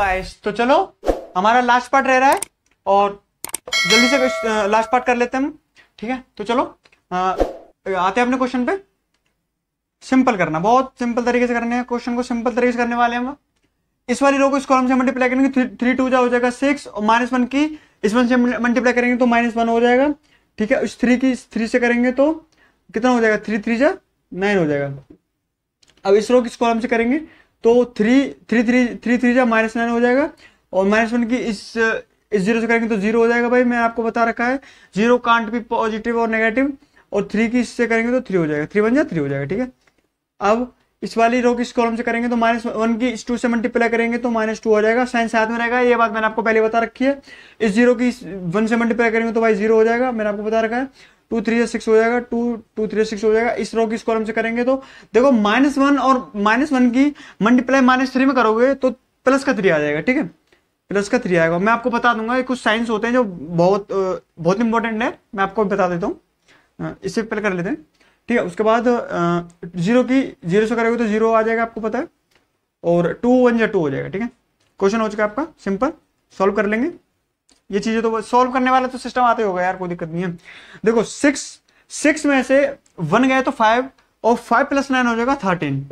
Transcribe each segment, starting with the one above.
guys तो चलो हमारा लास्ट पार्ट रह रहा है और जल्दी से लास्ट पार्ट कर लेते हैं हम ठीक है तो चलो आ, आते हैं अपने क्वेश्चन पे सिंपल करना बहुत सिंपल तरीके से करने हैं क्वेश्चन को सिंपल तरीके से करने वाले हैं हम इस वाली रो को इस कॉलम से मल्टीप्लाई करेंगे थ्री टू जा हो जाएगा सिक्स और माइनस वन की इस वन से मल्टीप्लाई करेंगे तो माइनस वन हो जाएगा ठीक है इस थ्री की इस थ्री से करेंगे तो कितना हो जाएगा थ्री थ्री जा नाइन हो जाएगा अब इस रो किस कॉलम से करेंगे तो three three three three three जा माइनस नाइन हो जाएगा और माइनस वन की इस इस जीरो से करेंगे तो जीरो हो जाएगा भाई मैं आपको बता रखा है जीरो कांट भी पॉजिटिव और नेगेटिव और थ्री की इससे करेंगे तो थ्री हो जाएगा थ्री बन जाए थ्री हो जाएगा ठीक है अब इस वाली रो की इस कॉलम से करेंगे तो माइनस वन की इस टू से मल्टीप्लाई करेंगे तो माइनस टू हो जाएगा साइन साथ में रहेगा ये बात मैंने आपको पहले बता रखी है इस जीरो की वन से मल्टीप्लाई करेंगे तो भाई जीरो हो जाएगा मैंने आपको बता रखा है टू थ्री सिक्स हो जाएगा टू टू थ्री सिक्स हो जाएगा इस रो की इस से करेंगे तो देखो माइनस वन और माइनस वन की मल्टीप्लाई माइनस थ्री में करोगे तो प्लस का थ्री आ जाएगा ठीक है प्लस का थ्री आएगा मैं आपको बता दूंगा ये कुछ साइंस होते हैं जो बहुत बहुत इंपॉर्टेंट है मैं आपको बता देता हूँ इससे पहले कर लेते हैं ठीक है उसके बाद जीरो की जीरो से करोगे तो जीरो आ जाएगा आपको पता है और टू वन या टू हो जाएगा ठीक है क्वेश्चन हो चुका है आपका सिंपल सॉल्व कर लेंगे ये चीजें तो सॉल्व करने वाला तो सिस्टम आते होगा यार कोई दिक्कत नहीं है देखो सिक्स सिक्स में से वन गए तो फाइव और फाइव प्लस नाइन हो जाएगा thirteen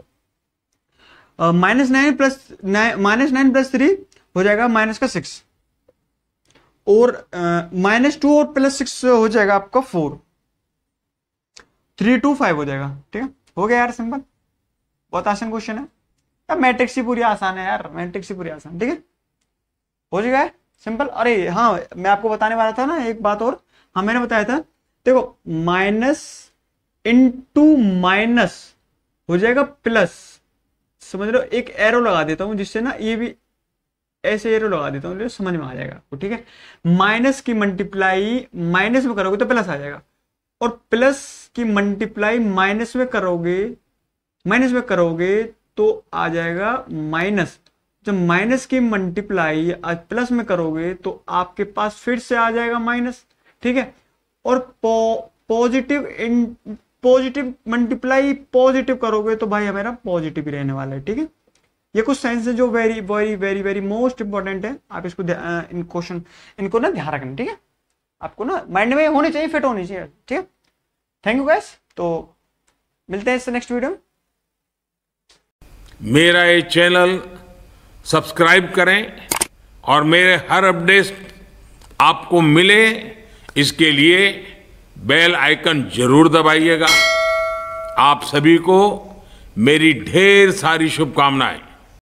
minus nine plus minus nine plus three हो जाएगा माइनस का सिक्स और माइनस टू और प्लस सिक्स हो जाएगा आपका फोर थ्री टू फाइव हो जाएगा ठीक है हो गया यार सिंपल बहुत आसान क्वेश्चन है मैट्रिक्स ही पूरी आसान है यार मैट्रिक्स ही पूरी आसान ठीक है हो जाएगा सिंपल अरे हाँ मैं आपको बताने वाला था ना एक बात और हाँ मैंने बताया था देखो माइनस इन टू माइनस हो जाएगा प्लस समझ लो एक एरो लगा देता हूं जिससे ना ये भी ऐसे एरो लगा देता हूं तो समझ में आ जाएगा आपको ठीक है माइनस की मल्टीप्लाई माइनस में करोगे तो प्लस आ जाएगा और प्लस की मल्टीप्लाई माइनस में करोगे माइनस में करोगे तो आ जाएगा माइनस जब माइनस की मल्टीप्लाई प्लस में करोगे तो आपके पास फिर से आ जाएगा माइनस ठीक है और positive in positive multiply positive करोगे तो भाई हमारा पॉजिटिव ही रहने वाला है ठीक है ये कुछ साइंस है जो very very very very most important है आप इसको इन क्वेश्चन इनको ना ध्यान रखना ठीक है आपको ना माइंड में होने चाहिए फिट होनी चाहिए ठीक है थैंक यू गैस तो मिलते हैं इससे नेक्स्ट वीडियो मेरा ये चैनल सब्सक्राइब करें और मेरे हर अपडेट आपको मिले इसके लिए बेल आइकन जरूर दबाइएगा आप सभी को मेरी ढेर सारी शुभकामनाएं